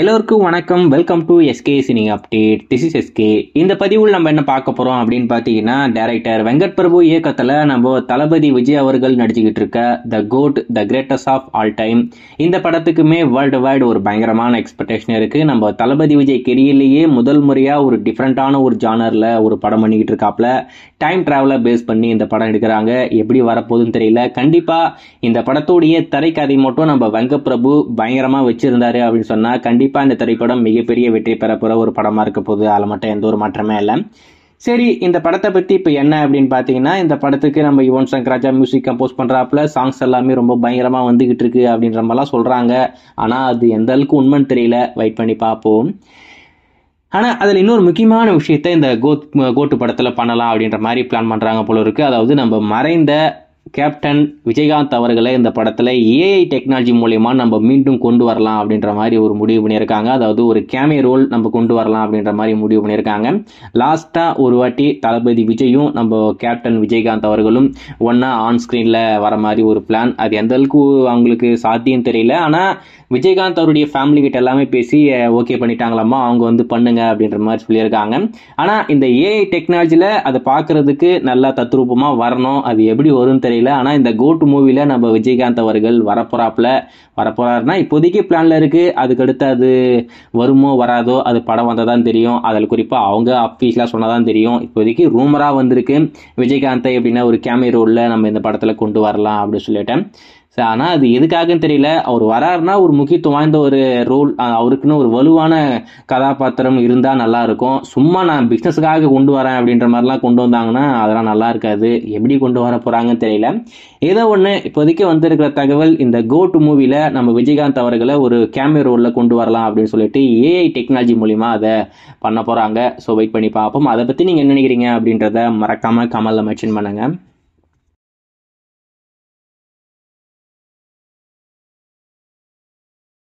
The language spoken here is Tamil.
எல்லோருக்கும் வணக்கம் welcome to SK cine update this is SK இந்த பதிவில் நம்ம என்ன பார்க்க போகிறோம் அப்படின்னு பார்த்தீங்கன்னா டேரக்டர் வெங்கட் பிரபு இயக்கத்தில் நம்ம தளபதி விஜய் அவர்கள் நடிச்சுக்கிட்டு இருக்க the GOAT the greatest of all time இந்த படத்துக்குமே வேர்ல்டு வைடு ஒரு பயங்கரமான எக்ஸ்பெக்டேஷன் இருக்குது நம்ம தளபதி விஜய் கெரியிலேயே முதல் முறையாக ஒரு டிஃப்ரெண்ட்டான ஒரு ஜானரில் ஒரு படம் பண்ணிக்கிட்டு இருக்காப்ல டைம் ட்ராவலை பேஸ் பண்ணி இந்த படம் எடுக்கிறாங்க எப்படி வரப்போகுதுன்னு தெரியல கண்டிப்பாக இந்த படத்துடைய திரைக்கதை மட்டும் நம்ம வெங்கப்பிரபு பயங்கரமாக வச்சுருந்தாரு அப்படின்னு சொன்னால் கண்டிப்பாக கண்டிப்பா இந்த திரைப்படம் மிகப்பெரிய வெற்றி பெறப்போகிற ஒரு படமாக இருக்க போகுது அதில் மட்டும் எந்த ஒரு மாற்றமே இல்லை சரி இந்த படத்தை பற்றி இப்போ என்ன அப்படின்னு பார்த்தீங்கன்னா இந்த படத்துக்கு நம்ம யுவன் சங்கர் ராஜா மியூசிக் கம்போஸ் பண்ணுறாப்புல சாங்ஸ் எல்லாமே ரொம்ப பயங்கரமாக வந்துகிட்டு இருக்கு அப்படின்ற மாதிரிலாம் சொல்கிறாங்க ஆனால் அது எந்த அளவுக்கு உண்மைன்னு தெரியல வெயிட் பண்ணி பார்ப்போம் ஆனால் அதில் இன்னொரு முக்கியமான விஷயத்த இந்த கோத் கோட்டு படத்தில் பண்ணலாம் அப்படின்ற மாதிரி பிளான் பண்ணுறாங்க போல இருக்குது அதாவது நம்ம மறைந்த கேப்டன் விஜயகாந்த் அவர்களை இந்த படத்தில் ஏஐ டெக்னாலஜி மூலயமா நம்ம மீண்டும் கொண்டு வரலாம் அப்படின்ற மாதிரி ஒரு முடிவு பண்ணியிருக்காங்க அதாவது ஒரு கேமிய ரோல் நம்ம கொண்டு வரலாம் அப்படின்ற மாதிரி முடிவு பண்ணியிருக்காங்க லாஸ்ட்டாக ஒரு வாட்டி தளபதி விஜயும் நம்ம கேப்டன் விஜயகாந்த் அவர்களும் ஒன்றா ஆன் ஸ்க்ரீனில் வர மாதிரி ஒரு பிளான் அது எந்த அளவுக்கு அவங்களுக்கு சாத்தியம் தெரியல ஆனால் விஜயகாந்த் அவருடைய ஃபேமிலி கிட்ட எல்லாமே பேசி ஓகே பண்ணிட்டாங்களாமா அவங்க வந்து பண்ணுங்க அப்படின்ற மாதிரி சொல்லியிருக்காங்க ஆனால் இந்த ஏஐ டெக்னாலஜியில் அதை பார்க்கறதுக்கு நல்லா தத்ரூபமாக வரணும் அது எப்படி வரும்னு தெரியல தெரியல ஆனால் இந்த கோட் மூவியில் நம்ம விஜயகாந்த் அவர்கள் வரப்போறாப்புல வரப்போறாருன்னா இப்போதைக்கு பிளானில் இருக்குது அதுக்கடுத்து அது வருமோ வராதோ அது படம் வந்தால் தான் தெரியும் அதில் குறிப்பாக அவங்க அஃபீஷியலாக சொன்னால் தான் தெரியும் இப்போதைக்கு ரூமராக வந்திருக்கு விஜயகாந்தை எப்படின்னா ஒரு கேமரா ரோலில் நம்ம இந்த படத்தில் கொண்டு வரலாம் அப்படின்னு சொல்லிட்டேன் ஆனால் அது எதுக்காகன்னு தெரியல அவர் வராருன்னா ஒரு முக்கியத்துவம் வாய்ந்த ஒரு ரோல் அவருக்குன்னு ஒரு வலுவான கதாபாத்திரம் இருந்தால் நல்லா இருக்கும் சும்மா நான் பிஸ்னஸுக்காக கொண்டு வரேன் அப்படின்ற மாதிரிலாம் கொண்டு வந்தாங்கன்னா அதெல்லாம் நல்லா இருக்காது எப்படி கொண்டு வர போகிறாங்கன்னு தெரியல ஏதோ ஒன்று இப்போதைக்கு வந்திருக்கிற தகவல் இந்த கோ டு மூவியில் நம்ம விஜயகாந்த் அவர்களை ஒரு கேமரா ரோலில் கொண்டு வரலாம் அப்படின்னு சொல்லிட்டு ஏஐ டெக்னாலஜி மூலிமா அதை பண்ண போகிறாங்க ஸோ வெயிட் பண்ணி பார்ப்போம் அதை பற்றி நீங்கள் என்ன நினைக்கிறீங்க அப்படின்றத மறக்காமல் கமலில் மென்ஷன் பண்ணுங்கள்